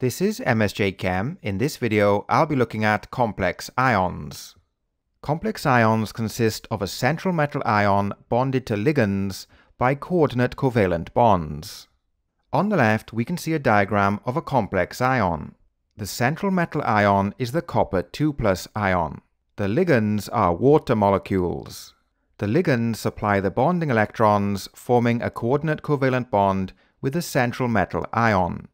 This is MSJ Chem. In this video, I'll be looking at complex ions. Complex ions consist of a central metal ion bonded to ligands by coordinate covalent bonds. On the left, we can see a diagram of a complex ion. The central metal ion is the copper 2 plus ion. The ligands are water molecules. The ligands supply the bonding electrons, forming a coordinate covalent bond with the central metal ion.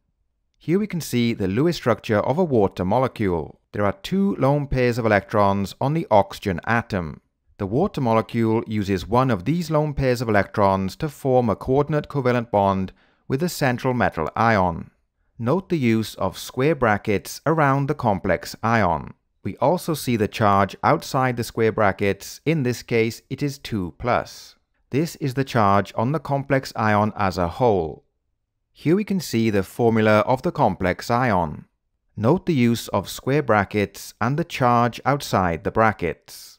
Here we can see the Lewis structure of a water molecule. There are two lone pairs of electrons on the oxygen atom. The water molecule uses one of these lone pairs of electrons to form a coordinate covalent bond with the central metal ion. Note the use of square brackets around the complex ion. We also see the charge outside the square brackets, in this case it is 2+. This is the charge on the complex ion as a whole. Here we can see the formula of the complex ion. Note the use of square brackets and the charge outside the brackets.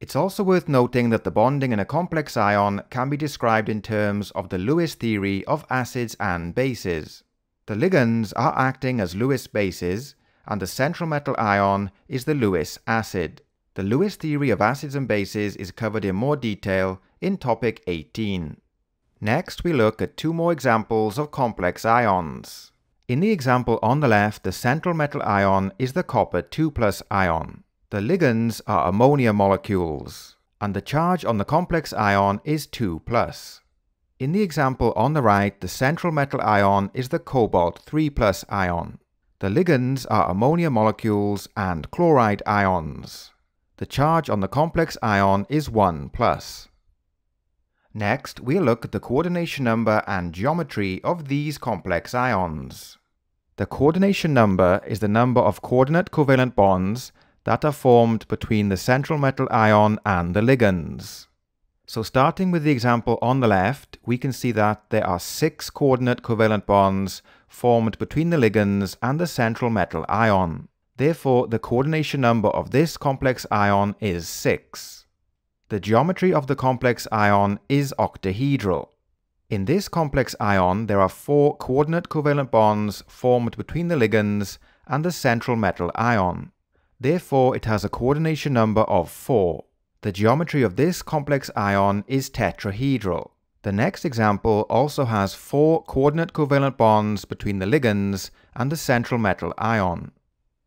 It's also worth noting that the bonding in a complex ion can be described in terms of the Lewis theory of acids and bases. The ligands are acting as Lewis bases, and the central metal ion is the Lewis acid. The Lewis theory of acids and bases is covered in more detail in topic 18. Next we look at two more examples of complex ions. In the example on the left, the central metal ion is the copper 2 plus ion. The ligands are ammonia molecules, and the charge on the complex ion is 2 plus. In the example on the right, the central metal ion is the cobalt 3 plus ion. The ligands are ammonia molecules and chloride ions. The charge on the complex ion is 1 plus. Next, we'll look at the coordination number and geometry of these complex ions. The coordination number is the number of coordinate covalent bonds that are formed between the central metal ion and the ligands. So starting with the example on the left, we can see that there are six coordinate covalent bonds formed between the ligands and the central metal ion. Therefore, the coordination number of this complex ion is 6 the geometry of the complex ion is octahedral. In this complex ion, there are four coordinate covalent bonds formed between the ligands and the central metal ion. Therefore, it has a coordination number of 4. The geometry of this complex ion is tetrahedral. The next example also has four coordinate covalent bonds between the ligands and the central metal ion.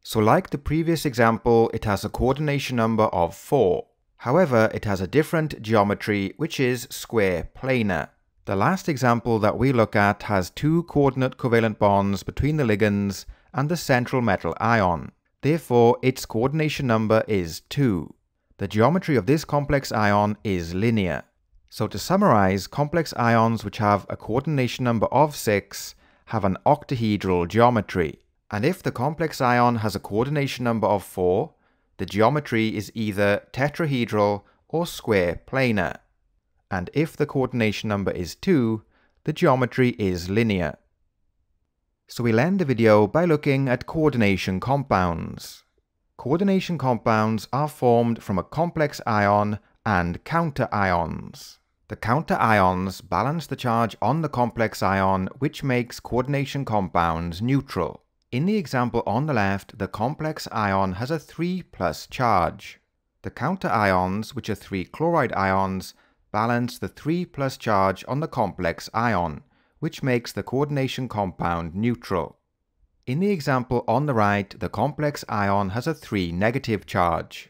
So like the previous example, it has a coordination number of 4. However, it has a different geometry, which is square planar. The last example that we look at has two coordinate covalent bonds between the ligands and the central metal ion. Therefore, its coordination number is 2. The geometry of this complex ion is linear. So to summarize, complex ions which have a coordination number of 6 have an octahedral geometry. And if the complex ion has a coordination number of 4, the geometry is either tetrahedral or square planar. And if the coordination number is 2, the geometry is linear. So we'll end the video by looking at coordination compounds. Coordination compounds are formed from a complex ion and counter ions. The counter ions balance the charge on the complex ion which makes coordination compounds neutral. In the example on the left, the complex ion has a 3 plus charge. The counter ions, which are 3 chloride ions, balance the 3 plus charge on the complex ion, which makes the coordination compound neutral. In the example on the right, the complex ion has a 3 negative charge.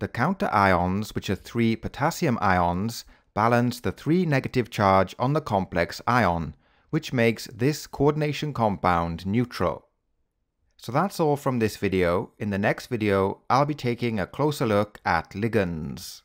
The counter ions, which are 3 potassium ions, balance the 3 negative charge on the complex ion, which makes this coordination compound neutral. So that's all from this video. In the next video, I'll be taking a closer look at ligands.